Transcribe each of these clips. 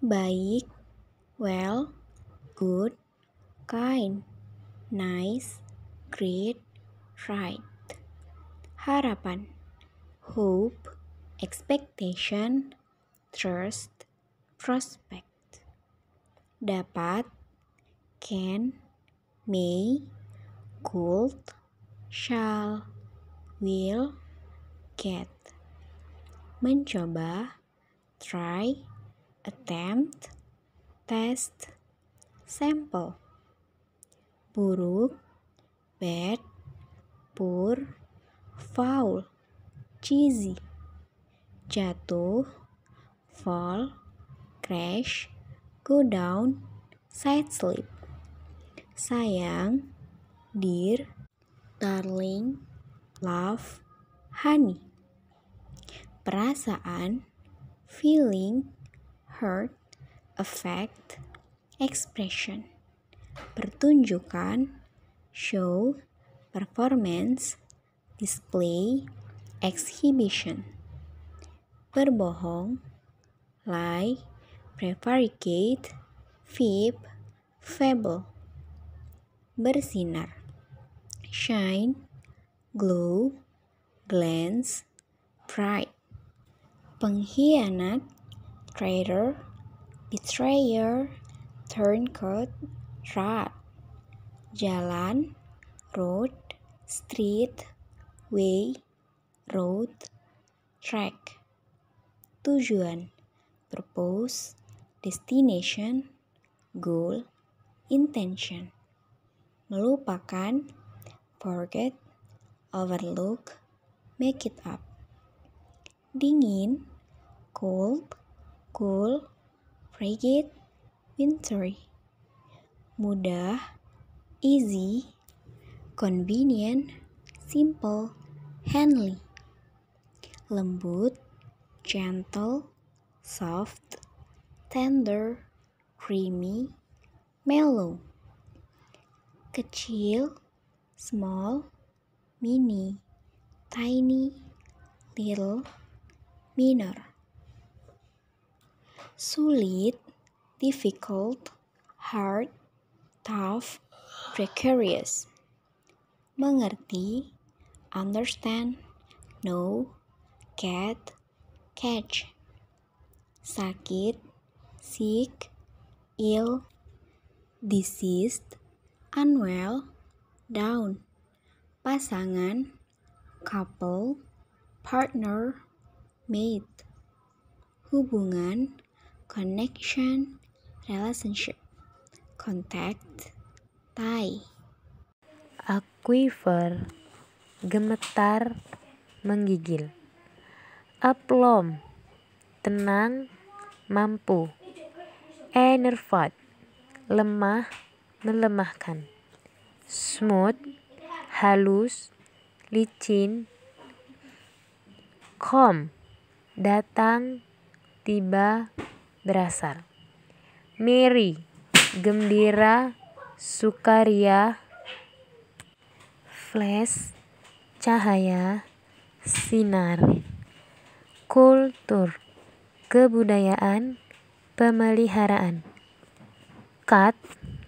baik, well, good, kind, nice, great, right. Harapan, hope, expectation, trust, prospect. Dapat, can, may, could, shall, will, get. Mencoba, try, attempt, test, sample. Buruk, bad, poor, foul, cheesy. Jatuh, fall, crash, go down, side slip. Sayang, dear, darling, love, honey. Perasaan, feeling, hurt, affect, expression, pertunjukan, show, performance, display, exhibition, berbohong, lie, prevaricate, fib, fable, bersinar, shine, glow, glance, pride, pengkhianat, traitor, betrayer, turncoat, rat. Jalan, road, street, way, road, track. Tujuan, purpose, destination, goal, intention. Melupakan, forget, overlook, make it up. Dingin, cold, cool, frigid, wintry. Mudah, easy, convenient, simple, handy, Lembut, gentle, soft, tender, creamy, mellow. Kecil, small, mini, tiny, little, minor sulit, difficult, hard, tough, precarious. Mengerti, understand, know, get, catch. Sakit, sick, ill, diseased, unwell, down. Pasangan, couple, partner, mate. Hubungan, connection, relationship, contact, tie. Aquifer, gemetar, menggigil. Aplom, tenang, mampu. Enervat, lemah, melemahkan. Smooth, halus, licin. Com, datang, tiba, berasal. Merry, gembira, sukaria, flash, cahaya, sinar. Kultur, kebudayaan, pemeliharaan. Cut,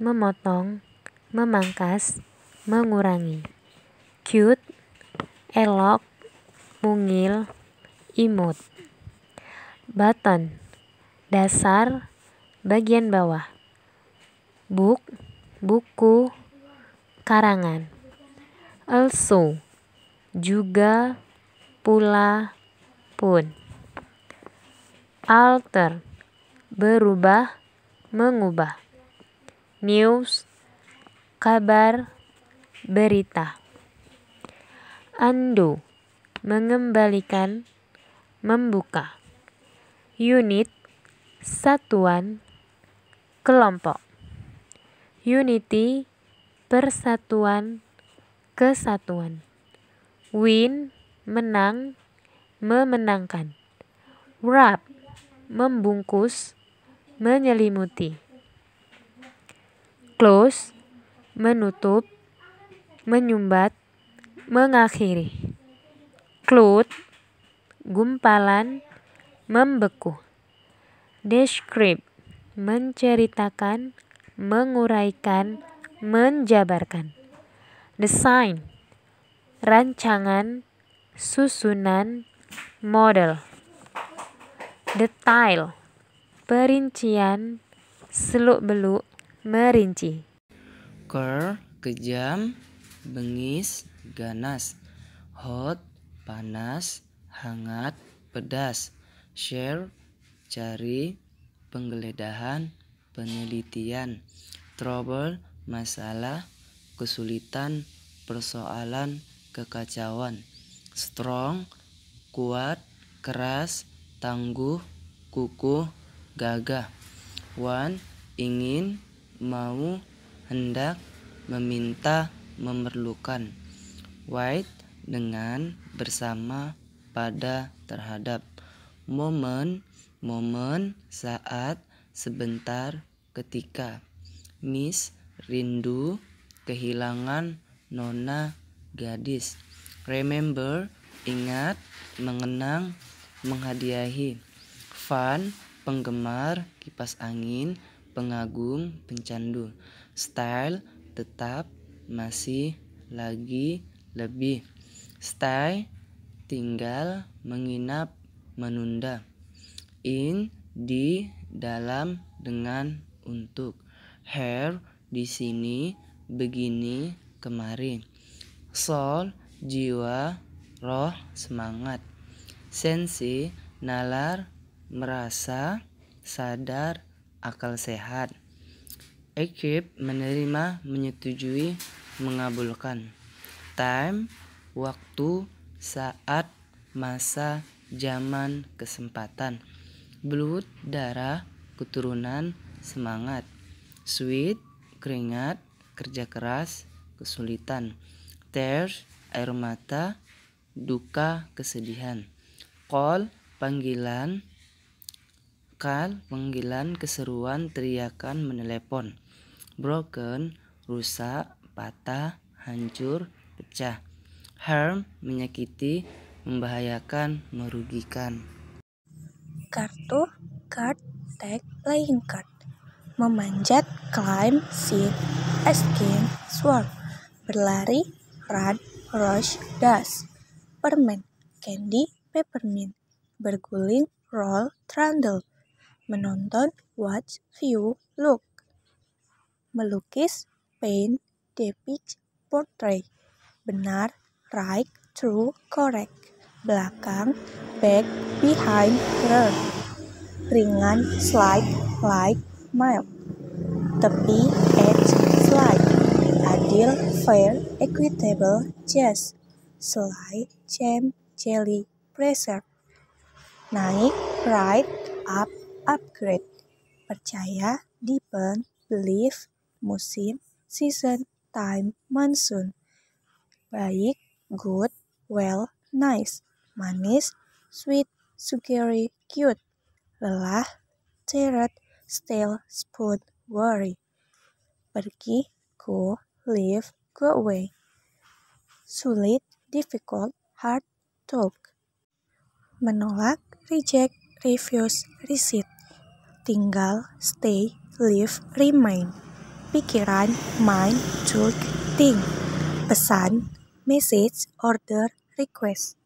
memotong, memangkas, mengurangi. Cute, elok, mungil, imut. Button, dasar, bagian bawah. Book, buku, karangan. Also, juga, pula, pun. Alter, berubah, mengubah. News, kabar, berita. Undo, mengembalikan, membuka. Unit, satuan, kelompok. Unity, persatuan, kesatuan. Win, menang, memenangkan. Wrap, membungkus, menyelimuti. Close, menutup, menyumbat, mengakhiri. Cloud, gumpalan, membeku. Describe menceritakan, menguraikan, menjabarkan. Design rancangan, susunan, model. Detail perincian, seluk-beluk, merinci. Ker kejam, bengis, ganas. Hot panas, hangat, pedas. Share cari, penggeledahan, penelitian, trouble, masalah, kesulitan, persoalan, kekacauan, strong, kuat, keras, tangguh, kukuh, gagah, want, ingin, mau, hendak, meminta, memerlukan, white, dengan, bersama, pada, terhadap, moment, momen, saat, sebentar, ketika. Miss, rindu, kehilangan, nona, gadis. Remember, ingat, mengenang, menghadiahi. Fun, penggemar, kipas angin, pengagum, pencandu. Style, tetap, masih, lagi, lebih. Stay, tinggal, menginap, menunda in di dalam dengan untuk hair di sini begini kemarin soul jiwa roh semangat sensi nalar merasa sadar akal sehat ekip menerima menyetujui mengabulkan time waktu saat masa zaman kesempatan Blood, darah, keturunan, semangat, Sweet, keringat, kerja keras, kesulitan, tears, air mata, duka, kesedihan, call, panggilan, call, panggilan, keseruan, teriakan, menelepon, broken, rusak, patah, hancur, pecah, harm, menyakiti, membahayakan, merugikan kartu, card, tag, playing card, memanjat, climb, sit, escape, swarm berlari, run, rush, dash, permen, candy, peppermint, berguling, roll, trundle, menonton, watch, view, look, melukis, paint, depict, portray, benar, right, true, correct belakang, back, behind, rear. Ringan, slide, light, mild. Tepi, edge, slide. Adil, fair, equitable, just. Slide, jam, jelly, pressure, Naik, right, up, upgrade. Percaya, deepen, believe, musim, season, time, monsoon. Baik, good, well, nice manis, sweet, sugary, cute, lelah, tired, stale, spoon, worry. Pergi, go, leave, go away. Sulit, difficult, hard, talk. Menolak, reject, refuse, receipt. Tinggal, stay, leave, remain. Pikiran, mind, talk, think. Pesan, message, order, request.